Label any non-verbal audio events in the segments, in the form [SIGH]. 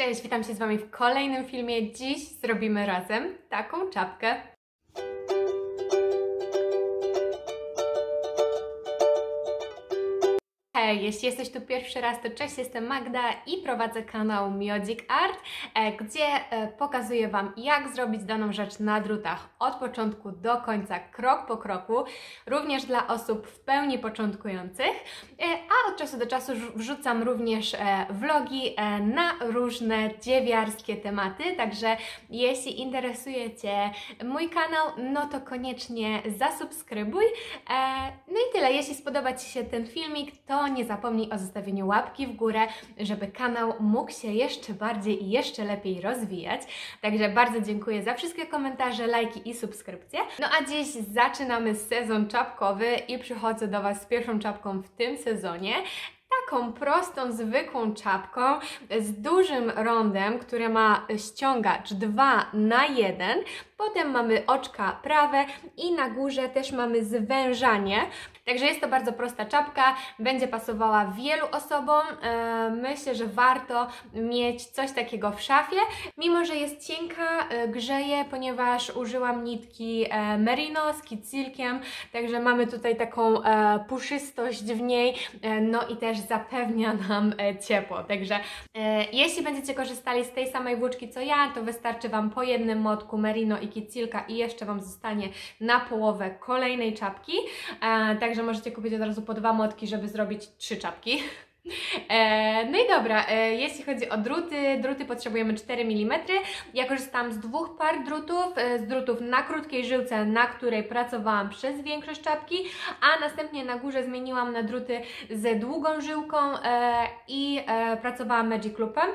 Cześć, witam się z Wami w kolejnym filmie. Dziś zrobimy razem taką czapkę. E, jeśli jesteś tu pierwszy raz, to cześć, jestem Magda i prowadzę kanał Miodzic Art, e, gdzie e, pokazuję Wam, jak zrobić daną rzecz na drutach od początku do końca, krok po kroku, również dla osób w pełni początkujących, a od czasu do czasu wrzucam również vlogi na różne dziewiarskie tematy, także jeśli interesuje Cię mój kanał, no to koniecznie zasubskrybuj. No i tyle, jeśli spodoba Ci się ten filmik, to nie zapomnij o zostawieniu łapki w górę, żeby kanał mógł się jeszcze bardziej i jeszcze lepiej rozwijać. Także bardzo dziękuję za wszystkie komentarze, lajki i subskrypcje. No a dziś zaczynamy sezon czapkowy i przychodzę do Was z pierwszą czapką w tym sezonie taką prostą, zwykłą czapką z dużym rondem, które ma ściągacz 2 na 1. Potem mamy oczka prawe i na górze też mamy zwężanie. Także jest to bardzo prosta czapka, będzie pasowała wielu osobom. E, myślę, że warto mieć coś takiego w szafie. Mimo, że jest cienka, e, grzeje, ponieważ użyłam nitki e, merino z kicilkiem, także mamy tutaj taką puszystość w niej, no i też zapewnia nam ciepło. Także jeśli będziecie korzystali z tej samej włóczki co ja, to wystarczy Wam po jednym motku merino i kicilka i jeszcze Wam zostanie na połowę kolejnej czapki. Także tak, że możecie kupić od razu po dwa motki, żeby zrobić trzy czapki. E, no i dobra, e, jeśli chodzi o druty, druty potrzebujemy 4 mm. Ja korzystam z dwóch par drutów, e, z drutów na krótkiej żyłce, na której pracowałam przez większość czapki, a następnie na górze zmieniłam na druty z długą żyłką i pracowałam Magic Loopem.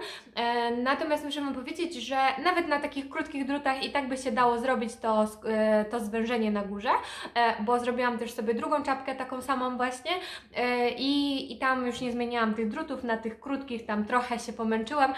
Natomiast muszę Wam powiedzieć, że nawet na takich krótkich drutach i tak by się dało zrobić to, to zwężenie na górze, bo zrobiłam też sobie drugą czapkę, taką samą właśnie i, i tam już nie zmieniłam miałam tych drutów, na tych krótkich tam trochę się pomęczyłam y,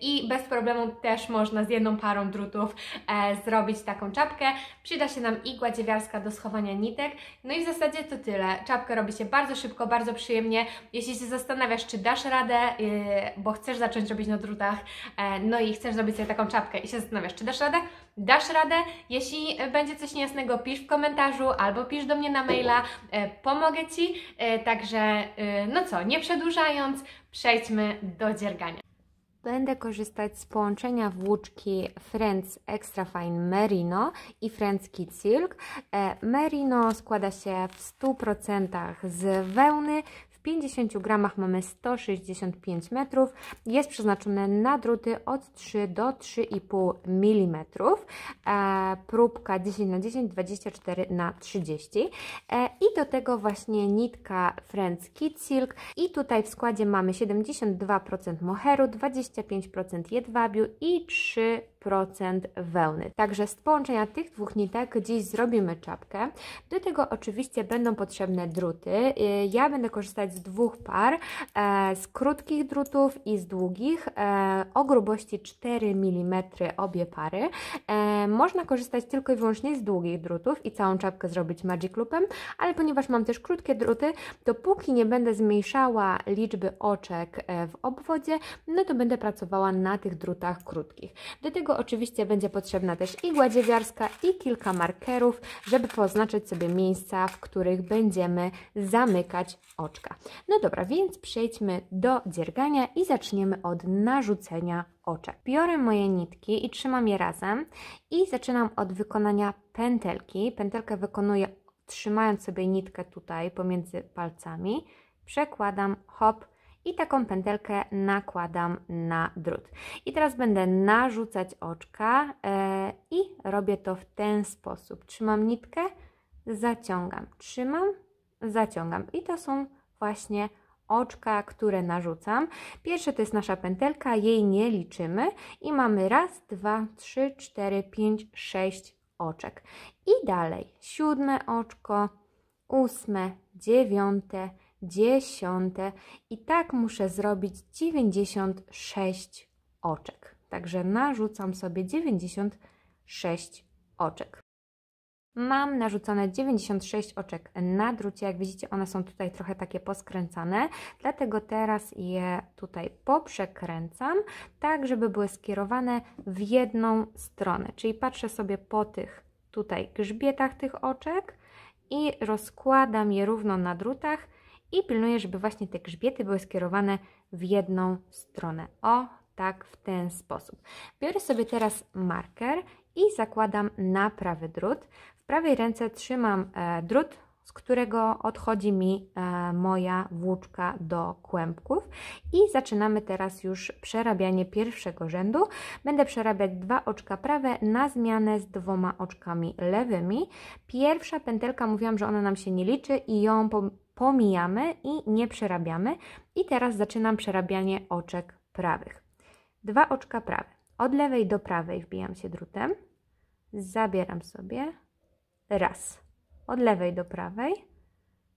i bez problemu też można z jedną parą drutów e, zrobić taką czapkę. Przyda się nam igła dziewiarska do schowania nitek. No i w zasadzie to tyle. Czapkę robi się bardzo szybko, bardzo przyjemnie. Jeśli się zastanawiasz, czy dasz radę, y, bo chcesz zacząć robić na drutach, e, no i chcesz zrobić sobie taką czapkę i się zastanawiasz, czy dasz radę, Dasz radę? Jeśli będzie coś niejasnego, pisz w komentarzu albo pisz do mnie na maila, e, pomogę Ci. E, także, e, no co, nie przedłużając, przejdźmy do dziergania. Będę korzystać z połączenia włóczki Friends Extra Fine Merino i Friends Kid Silk. Merino składa się w 100% z wełny, 50 gramach mamy 165 metrów. Jest przeznaczone na druty od 3 do 3,5 mm. E, próbka 10 na 10, 24 na 30. E, I do tego właśnie nitka Friends Kid Silk. I tutaj w składzie mamy 72% moheru, 25% jedwabiu i 3 procent wełny. Także z połączenia tych dwóch nitek dziś zrobimy czapkę. Do tego oczywiście będą potrzebne druty. E, ja będę korzystać z z dwóch par, e, z krótkich drutów i z długich, e, o grubości 4 mm obie pary. E, można korzystać tylko i wyłącznie z długich drutów i całą czapkę zrobić magic loopem, ale ponieważ mam też krótkie druty, to póki nie będę zmniejszała liczby oczek w obwodzie, no to będę pracowała na tych drutach krótkich. Do tego oczywiście będzie potrzebna też igła dziewiarska i kilka markerów, żeby poznaczyć sobie miejsca, w których będziemy zamykać oczka. No dobra, więc przejdźmy do dziergania i zaczniemy od narzucenia oczek. Biorę moje nitki i trzymam je razem i zaczynam od wykonania pętelki. Pętelkę wykonuję trzymając sobie nitkę tutaj pomiędzy palcami, przekładam, hop, i taką pętelkę nakładam na drut. I teraz będę narzucać oczka e, i robię to w ten sposób. Trzymam nitkę, zaciągam, trzymam, zaciągam i to są właśnie oczka, które narzucam. Pierwsze to jest nasza pętelka, jej nie liczymy i mamy raz, dwa, trzy, cztery, pięć, sześć oczek. I dalej siódme oczko, ósme, dziewiąte, dziesiąte i tak muszę zrobić 96 oczek. Także narzucam sobie 96 oczek mam narzucone 96 oczek na drucie. Jak widzicie, one są tutaj trochę takie poskręcane, dlatego teraz je tutaj poprzekręcam, tak żeby były skierowane w jedną stronę. Czyli patrzę sobie po tych tutaj grzbietach tych oczek i rozkładam je równo na drutach i pilnuję, żeby właśnie te grzbiety były skierowane w jedną stronę. O, tak w ten sposób. Biorę sobie teraz marker i zakładam na prawy drut prawej ręce trzymam e, drut, z którego odchodzi mi e, moja włóczka do kłębków i zaczynamy teraz już przerabianie pierwszego rzędu. Będę przerabiać dwa oczka prawe na zmianę z dwoma oczkami lewymi. Pierwsza pętelka, mówiłam, że ona nam się nie liczy i ją pomijamy i nie przerabiamy. I teraz zaczynam przerabianie oczek prawych. Dwa oczka prawe. Od lewej do prawej wbijam się drutem, zabieram sobie raz, od lewej do prawej,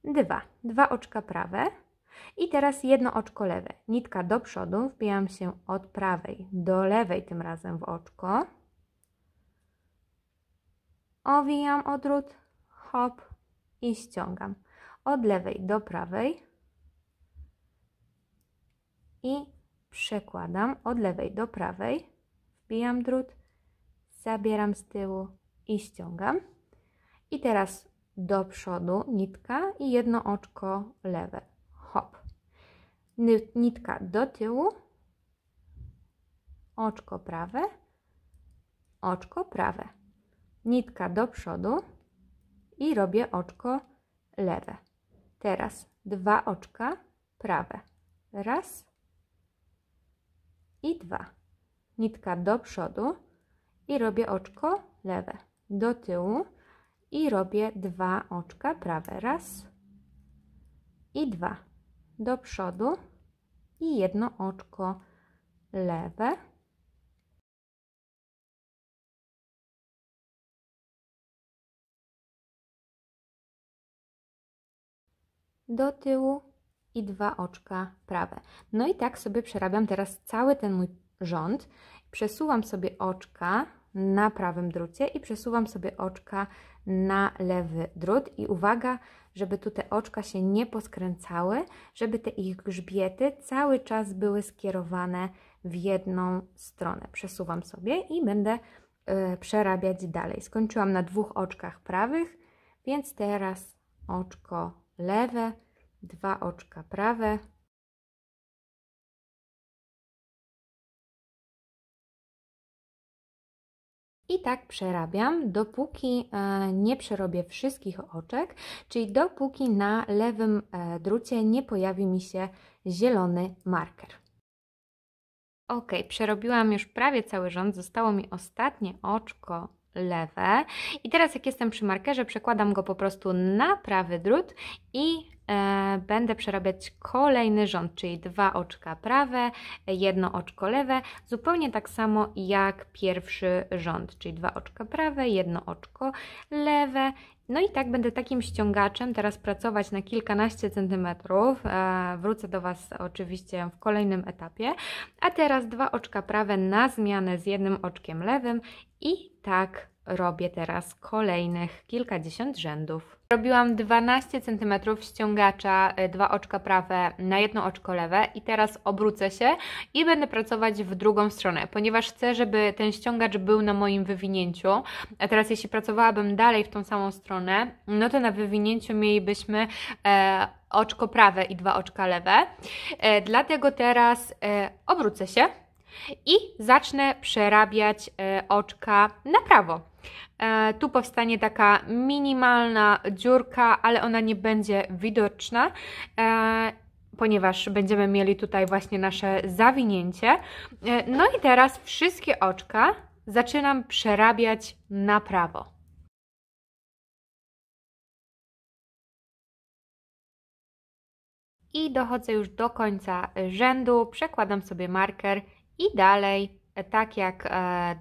dwa, dwa oczka prawe i teraz jedno oczko lewe. Nitka do przodu, wbijam się od prawej do lewej tym razem w oczko, owijam odród, hop i ściągam od lewej do prawej i przekładam od lewej do prawej, wbijam drut, zabieram z tyłu i ściągam. I teraz do przodu nitka i jedno oczko lewe. Hop. Nitka do tyłu, oczko prawe, oczko prawe. Nitka do przodu i robię oczko lewe. Teraz dwa oczka prawe. Raz i dwa. Nitka do przodu i robię oczko lewe. Do tyłu i robię dwa oczka prawe. Raz i dwa. Do przodu i jedno oczko lewe. Do tyłu i dwa oczka prawe. No i tak sobie przerabiam teraz cały ten mój rząd. Przesuwam sobie oczka na prawym drucie i przesuwam sobie oczka na lewy drut i uwaga, żeby tu te oczka się nie poskręcały, żeby te ich grzbiety cały czas były skierowane w jedną stronę. Przesuwam sobie i będę y, przerabiać dalej. Skończyłam na dwóch oczkach prawych, więc teraz oczko lewe, dwa oczka prawe, I tak przerabiam, dopóki e, nie przerobię wszystkich oczek, czyli dopóki na lewym e, drucie nie pojawi mi się zielony marker. Ok, przerobiłam już prawie cały rząd, zostało mi ostatnie oczko lewe. I teraz jak jestem przy markerze, przekładam go po prostu na prawy drut i E, będę przerabiać kolejny rząd, czyli dwa oczka prawe, jedno oczko lewe, zupełnie tak samo jak pierwszy rząd, czyli dwa oczka prawe, jedno oczko lewe. No i tak będę takim ściągaczem teraz pracować na kilkanaście centymetrów. E, wrócę do Was oczywiście w kolejnym etapie. A teraz dwa oczka prawe na zmianę z jednym oczkiem lewym i tak robię teraz kolejnych kilkadziesiąt rzędów. Robiłam 12 cm ściągacza, y, dwa oczka prawe na jedno oczko lewe i teraz obrócę się i będę pracować w drugą stronę, ponieważ chcę, żeby ten ściągacz był na moim wywinięciu, a teraz jeśli pracowałabym dalej w tą samą stronę, no to na wywinięciu mielibyśmy e, oczko prawe i dwa oczka lewe, e, dlatego teraz e, obrócę się i zacznę przerabiać e, oczka na prawo. E, tu powstanie taka minimalna dziurka, ale ona nie będzie widoczna e, ponieważ będziemy mieli tutaj właśnie nasze zawinięcie. E, no i teraz wszystkie oczka zaczynam przerabiać na prawo. I dochodzę już do końca rzędu, przekładam sobie marker i dalej, tak jak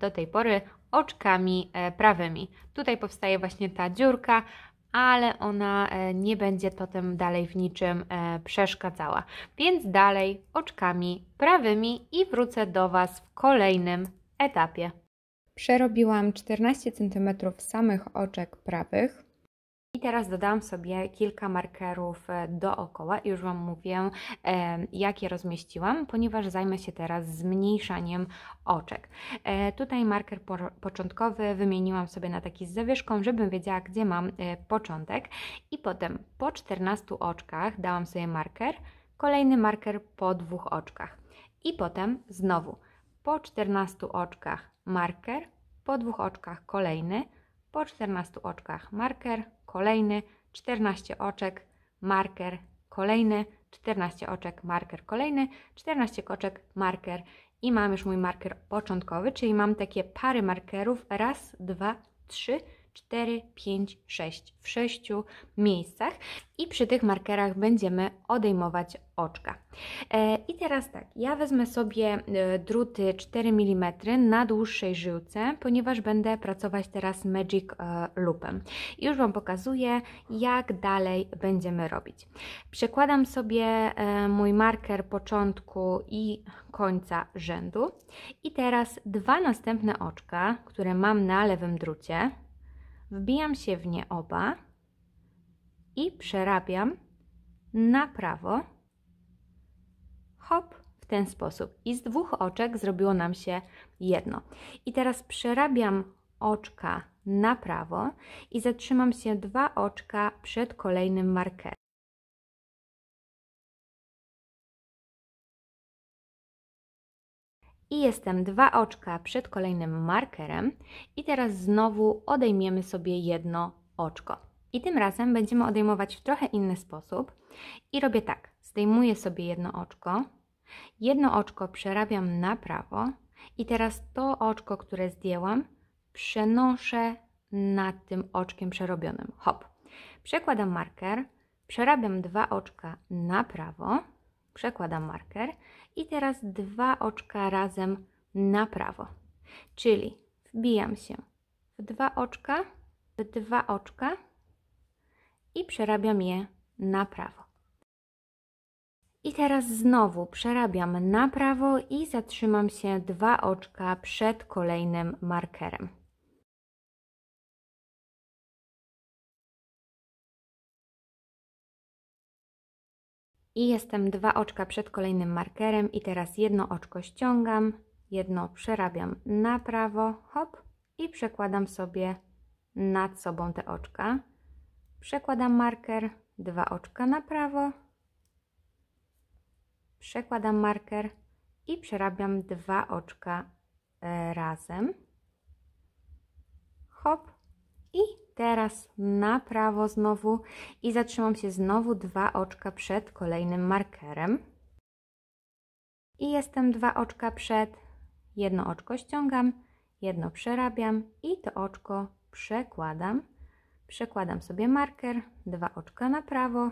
do tej pory, oczkami e, prawymi. Tutaj powstaje właśnie ta dziurka, ale ona e, nie będzie potem dalej w niczym e, przeszkadzała. Więc dalej oczkami prawymi i wrócę do Was w kolejnym etapie. Przerobiłam 14 cm samych oczek prawych, i teraz dodałam sobie kilka markerów e, dookoła i już Wam mówię, e, jakie rozmieściłam, ponieważ zajmę się teraz zmniejszaniem oczek. E, tutaj marker początkowy wymieniłam sobie na taki z zawieszką, żebym wiedziała, gdzie mam początek. I potem po 14 oczkach dałam sobie marker, kolejny marker po dwóch oczkach. I potem znowu po 14 oczkach marker, po dwóch oczkach kolejny, po 14 oczkach marker, kolejny, 14 oczek, marker, kolejny, 14 oczek, marker, kolejny, 14 oczek, marker i mam już mój marker początkowy, czyli mam takie pary markerów, raz, dwa, trzy, 4, 5, 6 w 6 miejscach i przy tych markerach będziemy odejmować oczka. E, I teraz tak, ja wezmę sobie e, druty 4 mm na dłuższej żyłce, ponieważ będę pracować teraz Magic e, Loopem. I już Wam pokazuję, jak dalej będziemy robić. Przekładam sobie mój marker początku i końca rzędu i teraz dwa następne oczka, które mam na lewym drucie, wbijam się w nie oba i przerabiam na prawo. Hop, w ten sposób. I z dwóch oczek zrobiło nam się jedno. I teraz przerabiam oczka na prawo i zatrzymam się dwa oczka przed kolejnym markerem. i jestem dwa oczka przed kolejnym markerem i teraz znowu odejmiemy sobie jedno oczko. I tym razem będziemy odejmować w trochę inny sposób i robię tak, zdejmuję sobie jedno oczko, jedno oczko przerabiam na prawo i teraz to oczko, które zdjęłam przenoszę nad tym oczkiem przerobionym, hop. Przekładam marker, przerabiam dwa oczka na prawo Przekładam marker i teraz dwa oczka razem na prawo. Czyli wbijam się w dwa oczka, w dwa oczka i przerabiam je na prawo. I teraz znowu przerabiam na prawo i zatrzymam się dwa oczka przed kolejnym markerem. i jestem dwa oczka przed kolejnym markerem i teraz jedno oczko ściągam, jedno przerabiam na prawo, hop i przekładam sobie nad sobą te oczka. Przekładam marker, dwa oczka na prawo, przekładam marker i przerabiam dwa oczka e, razem. Hop i teraz na prawo znowu i zatrzymam się znowu dwa oczka przed kolejnym markerem. I jestem dwa oczka przed, jedno oczko ściągam, jedno przerabiam i to oczko przekładam. Przekładam sobie marker, dwa oczka na prawo,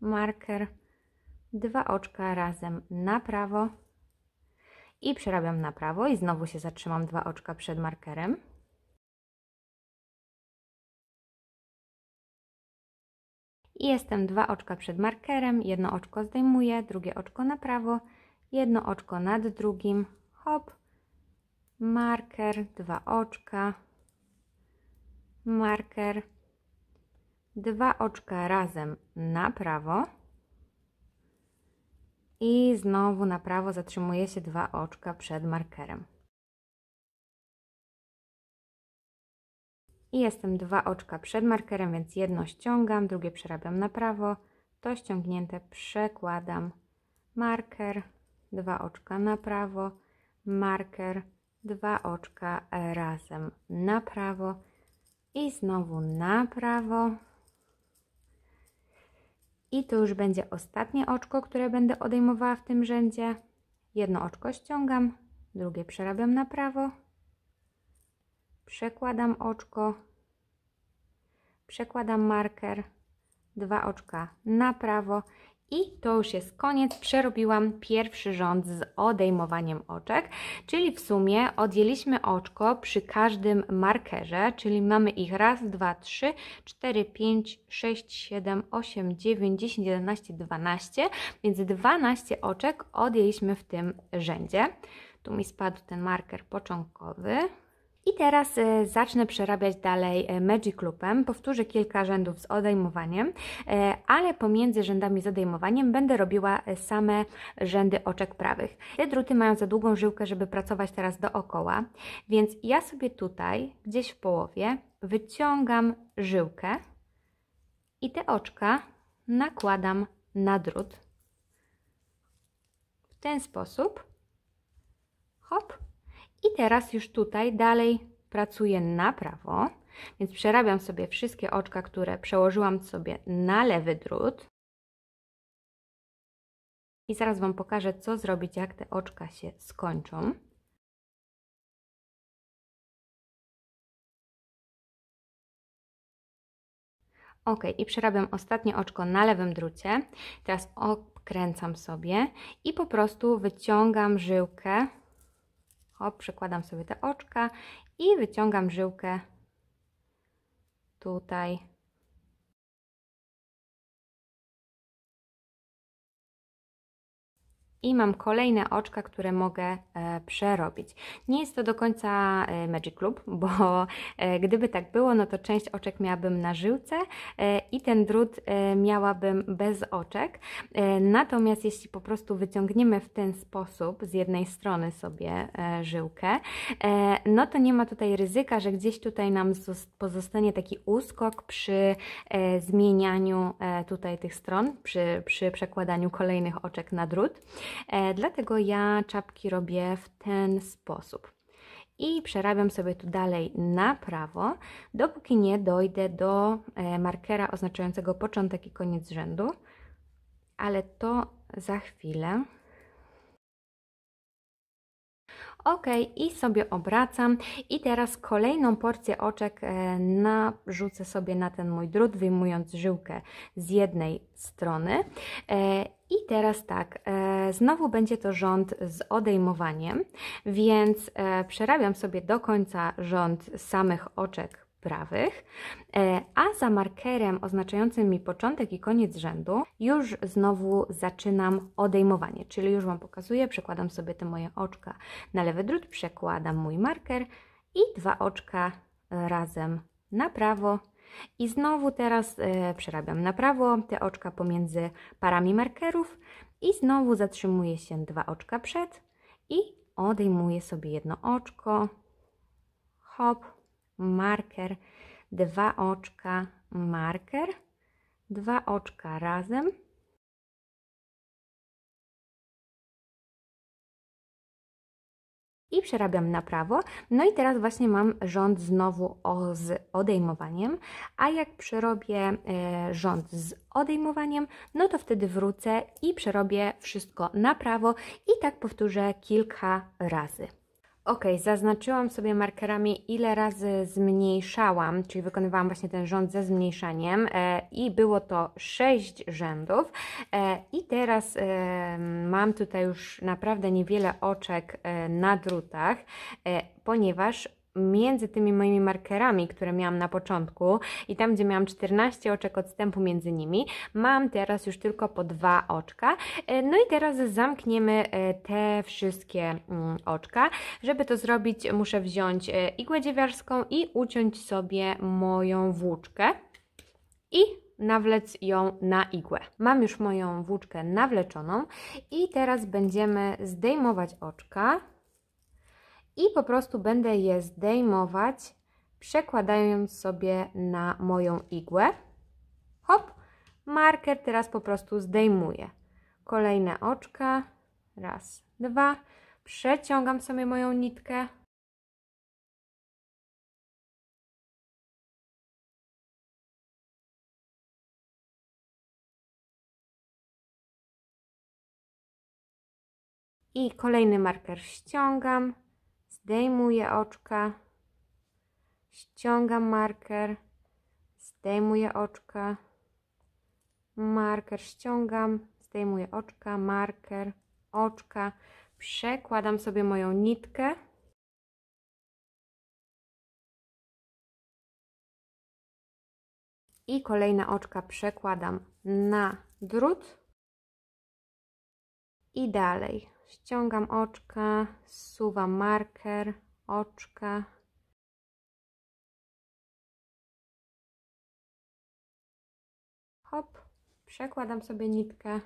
marker, dwa oczka razem na prawo i przerabiam na prawo i znowu się zatrzymam dwa oczka przed markerem. i jestem dwa oczka przed markerem, jedno oczko zdejmuję, drugie oczko na prawo, jedno oczko nad drugim, hop, marker, dwa oczka, marker, dwa oczka razem na prawo i znowu na prawo zatrzymuję się dwa oczka przed markerem. i jestem dwa oczka przed markerem, więc jedno ściągam, drugie przerabiam na prawo, to ściągnięte przekładam marker, dwa oczka na prawo, marker, dwa oczka razem na prawo i znowu na prawo. I to już będzie ostatnie oczko, które będę odejmowała w tym rzędzie. Jedno oczko ściągam, drugie przerabiam na prawo, przekładam oczko, przekładam marker, dwa oczka na prawo i to już jest koniec. Przerobiłam pierwszy rząd z odejmowaniem oczek, czyli w sumie odjęliśmy oczko przy każdym markerze, czyli mamy ich raz, dwa, trzy, cztery, pięć, sześć, siedem, osiem, dziewięć, dziesięć, jedenaście, dwanaście, więc 12 oczek odjęliśmy w tym rzędzie. Tu mi spadł ten marker początkowy, i teraz e, zacznę przerabiać dalej e, Magic Loopem. Powtórzę kilka rzędów z odejmowaniem, e, ale pomiędzy rzędami z odejmowaniem będę robiła same rzędy oczek prawych. Te druty mają za długą żyłkę, żeby pracować teraz dookoła, więc ja sobie tutaj, gdzieś w połowie, wyciągam żyłkę i te oczka nakładam na drut. W ten sposób. Hop i teraz już tutaj dalej pracuję na prawo, więc przerabiam sobie wszystkie oczka, które przełożyłam sobie na lewy drut. I zaraz Wam pokażę, co zrobić, jak te oczka się skończą. Ok, i przerabiam ostatnie oczko na lewym drucie. Teraz okręcam sobie i po prostu wyciągam żyłkę o, przekładam sobie te oczka i wyciągam żyłkę tutaj i mam kolejne oczka, które mogę e, przerobić. Nie jest to do końca e, Magic Loop, [LAUGHS] bo e, gdyby tak było, no to część oczek miałabym na żyłce i ten drut miałabym bez oczek. Natomiast jeśli po prostu wyciągniemy w ten sposób z jednej strony sobie żyłkę, no to nie ma tutaj ryzyka, że gdzieś tutaj nam pozostanie taki uskok przy zmienianiu tutaj tych stron, przy, przy przekładaniu kolejnych oczek na drut. E, dlatego ja czapki robię w ten sposób. I przerabiam sobie tu dalej na prawo, dopóki nie dojdę do e, markera oznaczającego początek i koniec rzędu, ale to za chwilę. ok i sobie obracam i teraz kolejną porcję oczek e, narzucę sobie na ten mój drut, wyjmując żyłkę z jednej strony e, i teraz tak, e, znowu będzie to rząd z odejmowaniem, więc przerabiam sobie do końca rząd samych oczek prawych, e, a za markerem oznaczającym mi początek i koniec rzędu już znowu zaczynam odejmowanie, czyli już Wam pokazuję, przekładam sobie te moje oczka na lewy drut, przekładam mój marker i dwa oczka razem na prawo i znowu teraz e, przerabiam na prawo te oczka pomiędzy parami markerów i znowu zatrzymuję się dwa oczka przed i odejmuję sobie jedno oczko, hop, marker, dwa oczka, marker, dwa oczka razem. I przerabiam na prawo. No i teraz właśnie mam rząd znowu o, z odejmowaniem, a jak przerobię e, rząd z odejmowaniem, no to wtedy wrócę i przerobię wszystko na prawo i tak powtórzę kilka razy. Ok, zaznaczyłam sobie markerami ile razy zmniejszałam, czyli wykonywałam właśnie ten rząd ze zmniejszaniem e, i było to 6 rzędów e, i teraz e, mam tutaj już naprawdę niewiele oczek e, na drutach, e, ponieważ między tymi moimi markerami, które miałam na początku i tam, gdzie miałam 14 oczek odstępu między nimi, mam teraz już tylko po dwa oczka. E, no i teraz zamkniemy e, te wszystkie mm, oczka. Żeby to zrobić, muszę wziąć e, igłę dziewiarską i uciąć sobie moją włóczkę. I nawlec ją na igłę. Mam już moją włóczkę nawleczoną i teraz będziemy zdejmować oczka i po prostu będę je zdejmować, przekładając sobie na moją igłę. Hop, marker teraz po prostu zdejmuję. Kolejne oczka, raz, dwa, przeciągam sobie moją nitkę, i kolejny marker ściągam, zdejmuję oczka, ściągam marker, zdejmuję oczka, marker ściągam, zdejmuję oczka, marker, oczka, przekładam sobie moją nitkę. I kolejne oczka przekładam na drut i dalej. Ściągam oczka, zsuwam marker, oczka. Hop, przekładam sobie nitkę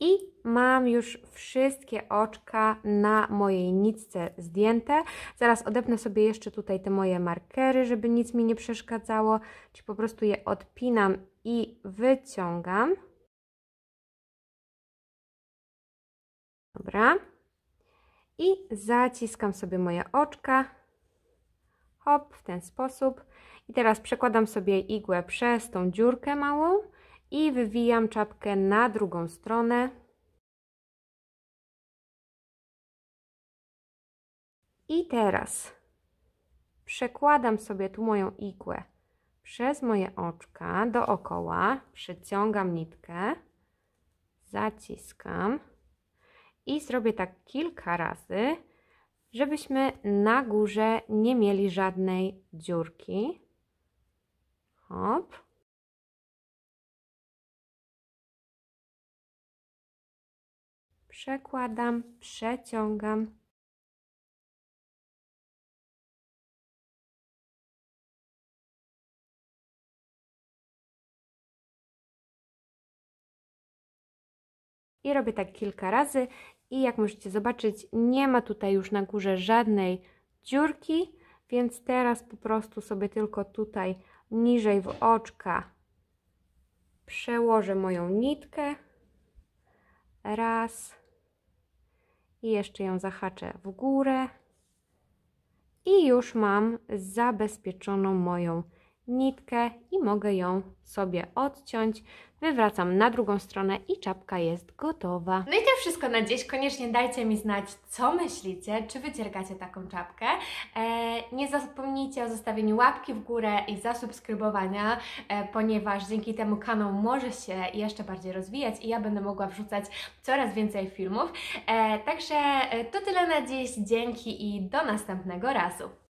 i mam już wszystkie oczka na mojej nitce zdjęte. Zaraz odepnę sobie jeszcze tutaj te moje markery, żeby nic mi nie przeszkadzało, czy po prostu je odpinam i wyciągam. Dobra. I zaciskam sobie moje oczka. Hop, w ten sposób. I teraz przekładam sobie igłę przez tą dziurkę małą i wywijam czapkę na drugą stronę. I teraz przekładam sobie tu moją igłę przez moje oczka dookoła, przyciągam nitkę, zaciskam i zrobię tak kilka razy, żebyśmy na górze nie mieli żadnej dziurki. Hop. przekładam, przeciągam. I robię tak kilka razy i jak możecie zobaczyć, nie ma tutaj już na górze żadnej dziurki, więc teraz po prostu sobie tylko tutaj niżej w oczka przełożę moją nitkę. Raz, i jeszcze ją zahaczę w górę i już mam zabezpieczoną moją nitkę i mogę ją sobie odciąć. Wywracam na drugą stronę i czapka jest gotowa. No i to wszystko na dziś. Koniecznie dajcie mi znać, co myślicie, czy wyciergacie taką czapkę. E, nie zapomnijcie o zostawieniu łapki w górę i zasubskrybowania, e, ponieważ dzięki temu kanał może się jeszcze bardziej rozwijać i ja będę mogła wrzucać coraz więcej filmów. E, także e, to tyle na dziś. Dzięki i do następnego razu.